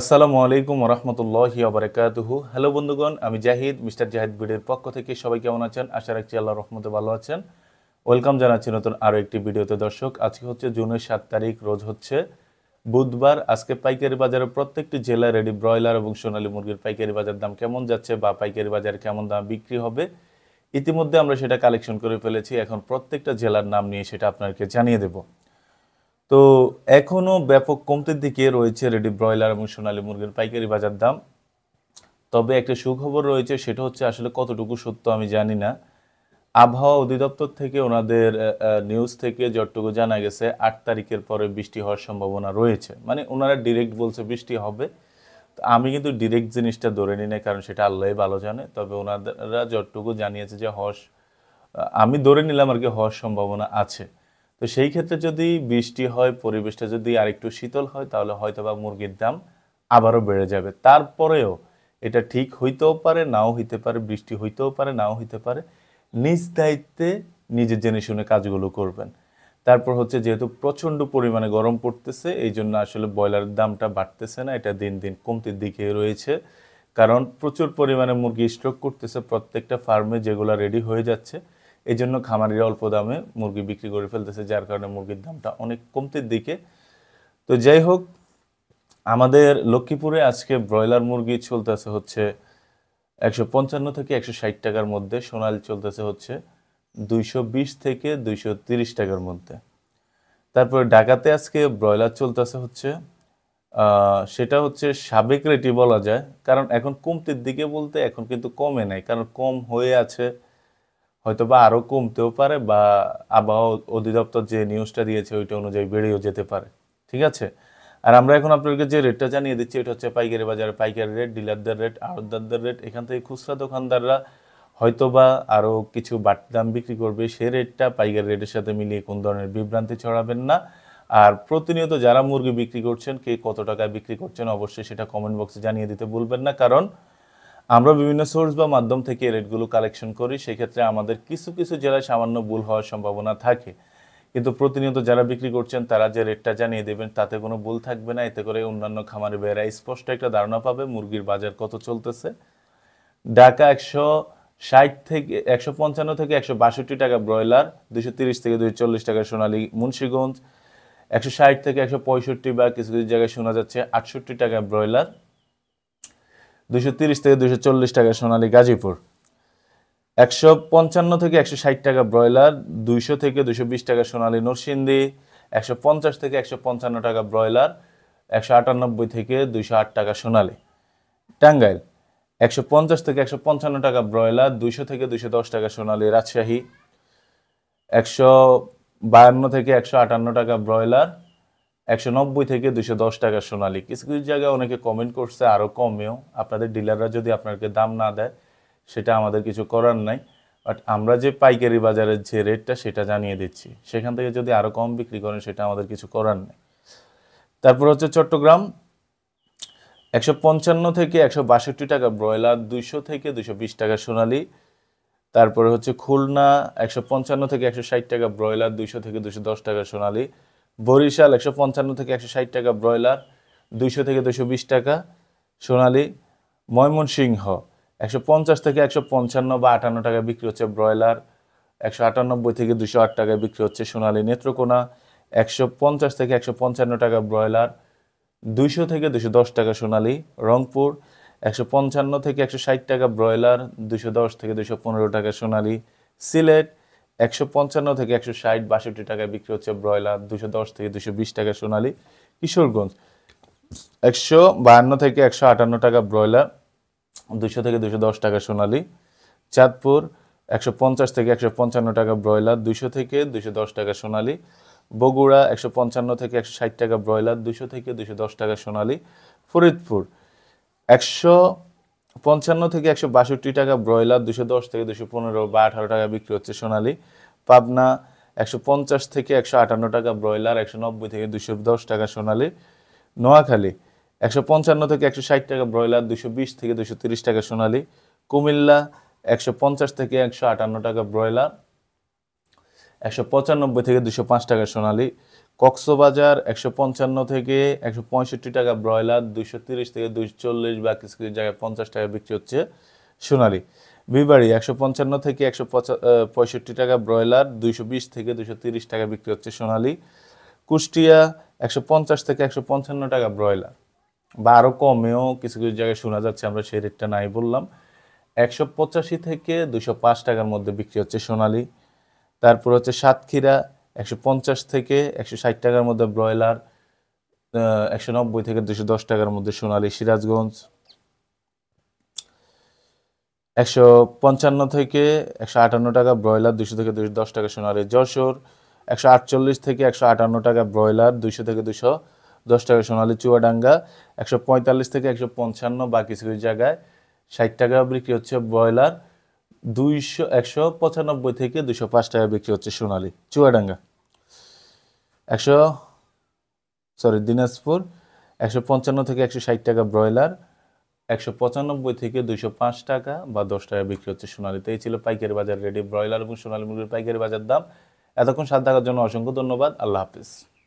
আসসালামু আলাইকুম রহমতুল্লাহ আবরকাতহু হ্যালো বন্ধুগণ আমি জাহিদ মিস্টার জাহিদ ভিডিওর পক্ষ থেকে সবাই কেমন আছেন আশা রাখছি আল্লাহ রহমতে ভালো আছেন ওয়েলকাম জানাচ্ছি নতুন আরও একটি ভিডিওতে দর্শক আজকে হচ্ছে জুনের সাত তারিখ রোজ হচ্ছে বুধবার আজকে পাইকারি বাজারে প্রত্যেকটি জেলায় রেডি ব্রয়লার এবং সোনালী মুরগির পাইকারি বাজার দাম কেমন যাচ্ছে বা পাইকারি বাজার কেমন দাম বিক্রি হবে ইতিমধ্যে আমরা সেটা কালেকশন করে ফেলেছি এখন প্রত্যেকটা জেলার নাম নিয়ে সেটা আপনাকে জানিয়ে দেবো তো এখনও ব্যাপক কমতির দিকে রয়েছে রেডি ব্রয়লার এবং সোনালী মুরগির পাইকারি বাজার দাম তবে একটা সুখবর রয়েছে সেটা হচ্ছে আসলে কতটুকু সত্য আমি জানি না আবহাওয়া অধিদপ্তর থেকে ওনাদের নিউজ থেকে যতটুকু জানা গেছে আট তারিখের পরে বৃষ্টি হওয়ার সম্ভাবনা রয়েছে মানে ওনারা ডিরেক্ট বলছে বৃষ্টি হবে আমি কিন্তু ডিরেক্ট জিনিসটা ধরে নিই না কারণ সেটা আল্লাহ ভালো জানে তবে ওনারা যতটুকু জানিয়েছে যে হস আমি ধরে নিলাম আর কি হওয়ার সম্ভাবনা আছে তো সেই ক্ষেত্রে যদি বৃষ্টি হয় পরিবেশটা যদি আরেকটু শীতল হয় তাহলে হয়তো বা মুরগির দাম আবারও বেড়ে যাবে তারপরেও এটা ঠিক হইতেও পারে নাও হইতে পারে বৃষ্টি হইতেও পারে নাও হইতে পারে নিজ দায়িত্বে নিজের জেনে শুনে কাজগুলো করবেন তারপর হচ্ছে যেহেতু প্রচণ্ড পরিমাণে গরম পড়তেছে এই জন্য আসলে ব্রয়লারের দামটা বাড়তেছে না এটা দিন দিন কমতির দিকে রয়েছে কারণ প্রচুর পরিমাণে মুরগি স্ট্রোক করতেছে প্রত্যেকটা ফার্মে যেগুলো রেডি হয়ে যাচ্ছে এই জন্য খামারিরা অল্প দামে মুরগি বিক্রি করে ফেলতেছে যার কারণে মুরগির দামটা অনেক কমতির দিকে তো যাই হোক আমাদের লক্ষ্মীপুরে আজকে ব্রয়লার মুরগি চলতেছে হচ্ছে একশো পঞ্চান্ন থেকে একশো ষাট টাকার মধ্যে সোনাল চলতেছে হচ্ছে দুইশো বিশ থেকে দুইশো তিরিশ টাকার মধ্যে তারপরে ঢাকাতে আজকে ব্রয়লার চলতেছে হচ্ছে সেটা হচ্ছে সাবেক রেটই বলা যায় কারণ এখন কমতির দিকে বলতে এখন কিন্তু কমে নাই কারণ কম হয়ে আছে হয়তো বা আরও কমতেও পারে বা আবহাওয়া অধিদপ্তর যে নিউজটা দিয়েছে ওইটা অনুযায়ী বেড়েও যেতে পারে ঠিক আছে আর আমরা এখন আপনাদেরকে যে রেটটা জানিয়ে দিচ্ছি এটা হচ্ছে পাইকারি বাজারে পাইকারি রেট ডিলারদের রেট আড়তদারদের রেট এখান থেকে খুচরা দোকানদাররা হয়তো বা আরও কিছু বাড়তি দাম বিক্রি করবে সে রেটটা পাইকারি রেটের সাথে মিলিয়ে কোন ধরনের বিভ্রান্তি ছড়াবেন না আর প্রতিনিয়ত যারা মুরগি বিক্রি করছেন কে কত টাকায় বিক্রি করছেন অবশ্যই সেটা কমেন্ট বক্সে জানিয়ে দিতে ভুলবেন না কারণ আমরা বিভিন্ন সোর্স বা মাধ্যম থেকে রেটগুলো কালেকশন করি সেক্ষেত্রে আমাদের কিছু কিছু জেলায় সামান্য ভুল হওয়ার সম্ভাবনা থাকে কিন্তু প্রতিনিয়ত যারা বিক্রি করছেন তারা যে রেটটা জানিয়ে দেবেন তাতে কোনো ভুল থাকবে না এতে করে অন্যান্য খামারে বেড়া স্পষ্ট একটা ধারণা পাবে মুরগির বাজার কত চলতেছে ঢাকা একশো ষাট থেকে একশো পঞ্চান্ন থেকে একশো বাষট্টি টাকা ব্রয়লার দুশো তিরিশ থেকে দুশো চল্লিশ টাকা সোনালী মুন্সীগঞ্জ একশো ষাট থেকে একশো পঁয়ষট্টি বা কিছু কিছু জায়গায় শোনা যাচ্ছে আটষট্টি টাকা ব্রয়লার দুশো তিরিশ থেকে দুশো চল্লিশ টাকা সোনালী গাজীপুর একশো পঞ্চান্ন থেকে একশো ষাট টাকা ব্রয়লার দুইশো থেকে দুশো বিশ টাকা সোনালী নরসিন্দি একশো পঞ্চাশ থেকে একশো পঞ্চান্ন টাকা ব্রয়লার একশো আটানব্বই থেকে দুইশো আট টাকা সোনালী টাঙ্গাইল একশো পঞ্চাশ থেকে একশো পঞ্চান্ন টাকা ব্রয়লার দুইশো থেকে দুইশো দশ টাকা সোনালী রাজশাহী একশো বায়ান্ন থেকে একশো আটান্ন টাকা ব্রয়লার একশো নব্বই থেকে দুশো দশ টাকা সোনালি কিছু কিছু জায়গায় অনেকে কমেন্ট করছে আরও কমেও আপনাদের ডিলাররা যদি আপনাকে দাম না দেয় সেটা আমাদের কিছু করার নাই বাট আমরা যে পাইকারি বাজারের যে রেটটা সেটা জানিয়ে দিচ্ছি সেখান থেকে যদি আরও কম বিক্রি করেন সেটা আমাদের কিছু করার নেই তারপর হচ্ছে চট্টগ্রাম একশো পঞ্চান্ন থেকে একশো বাষট্টি টাকা ব্রয়লার দুইশো থেকে দুশো বিশ টাকা সোনালি তারপরে হচ্ছে খুলনা একশো পঞ্চান্ন থেকে একশো ষাট টাকা ব্রয়লার দুইশো থেকে দুশো দশ টাকা সোনালি বরিশাল একশো পঞ্চান্ন থেকে একশো ষাট টাকা ব্রয়লার দুইশো থেকে দুশো বিশ টাকা সোনালি ময়মনসিংহ একশো পঞ্চাশ থেকে একশো পঞ্চান্ন বা আটান্ন টাকা বিক্রি হচ্ছে ব্রয়লার একশো আটানব্বই থেকে দুশো আট টাকায় বিক্রি হচ্ছে সোনালি নেত্রকোনা একশো পঞ্চাশ থেকে একশো পঞ্চান্ন টাকা ব্রয়লার দুইশো থেকে দুশো দশ টাকা সোনালী রংপুর একশো পঞ্চান্ন থেকে একশো ষাট টাকা ব্রয়লার দুশো দশ থেকে দুশো পনেরো টাকা সোনালি সিলেট একশো পঞ্চান্ন থেকে একশো ষাট বাষট্টি টাকায় বিক্রি হচ্ছে ব্রয়লার দুশো দশ থেকে দুশো বিশ টাকা সোনালি কিশোরগঞ্জ একশো বাহান্ন থেকে একশো আটান্ন টাকা ব্রয়লার দুশো থেকে দুশো দশ টাকা সোনালি চাঁদপুর একশো পঞ্চাশ থেকে একশো পঞ্চান্ন টাকা ব্রয়লার দুশো থেকে দুশো দশ টাকা সোনালি বগুড়া একশো পঞ্চান্ন থেকে একশো ষাট টাকা ব্রয়লার দুশো থেকে দুশো দশ টাকা সোনালি ফরিদপুর একশো পঞ্চান্ন থেকে একশো বাষট্টি টাকা ব্রয়লার দুশো দশ থেকে দুশো পনেরো বা আঠারো টাকা বিক্রি হচ্ছে সোনালি পাবনা একশো পঞ্চাশ থেকে একশো আটান্ন টাকা ব্রয়লার একশো নব্বই থেকে দুশো দশ টাকা সোনালি নোয়াখালী একশো পঞ্চান্ন থেকে একশো ষাট টাকা ব্রয়লার দুশো বিশ থেকে দুশো তিরিশ টাকা সোনালি কুমিল্লা একশো পঞ্চাশ থেকে একশো আটান্ন টাকা ব্রয়লার একশো পঁচানব্বই থেকে দুশো পাঁচ টাকা সোনালি কক্সবাজার একশো পঞ্চান্ন থেকে একশো পঁয়ষট্টি টাকা ব্রয়লার দুইশো তিরিশ থেকে দুইশো চল্লিশ বা কিছু কিছু জায়গায় পঞ্চাশ টাকা বিক্রি হচ্ছে সোনালি বিবাড়ি একশো পঞ্চান্ন থেকে একশো পঁয়ষট্টি টাকা ব্রয়লার দুইশো বিশ থেকে দুইশো তিরিশ টাকা বিক্রি হচ্ছে সোনালি কুষ্টিয়া একশো পঞ্চাশ থেকে একশো পঞ্চান্ন টাকা ব্রয়লার বা আরও কমেও কিছু কিছু জায়গায় শোনা যাচ্ছে আমরা সেই রেটটা নাই বললাম একশো পঁচাশি থেকে দুশো পাঁচ টাকার মধ্যে বিক্রি হচ্ছে সোনালি তারপর হচ্ছে সাতক্ষীরা একশো পঞ্চাশ থেকে একশো ষাট টাকার মধ্যে ব্রয়লার একশো নব্বই থেকে দুশো দশ টাকার মধ্যে সোনালী সিরাজগঞ্জ একশো পঞ্চান্ন থেকে একশো আটান্ন টাকা ব্রয়লার দুশো থেকে দুশো দশ টাকা সোনালী যশোর একশো আটচল্লিশ থেকে একশো আটান্ন টাকা ব্রয়লার দুশো থেকে দুশো দশ টাকা সোনালী চুয়াডাঙ্গা একশো পঁয়তাল্লিশ থেকে একশো পঞ্চান্ন বা কিছু কিছু জায়গায় ষাট টাকা বিক্রি হচ্ছে ব্রয়লার দুইশো একশো পঁচানব্বই থেকে দুশো পাঁচ টাকা বিক্রি হচ্ছে সোনালী চুয়াডাঙ্গা একশো সরি দিনাজপুর একশো পঞ্চান্ন থেকে একশো ষাট টাকা ব্রয়লার একশো পঁচানব্বই থেকে দুইশো পাঁচ টাকা বা দশ টাকা বিক্রি হচ্ছে সোনালিতে এই ছিল পাইকারি বাজার রেডি ব্রয়লার এবং সোনালি মুরগির পাইকারি বাজার দাম এতক্ষণ সাত থাকার জন্য অসংখ্য ধন্যবাদ আল্লাহ হাফিজ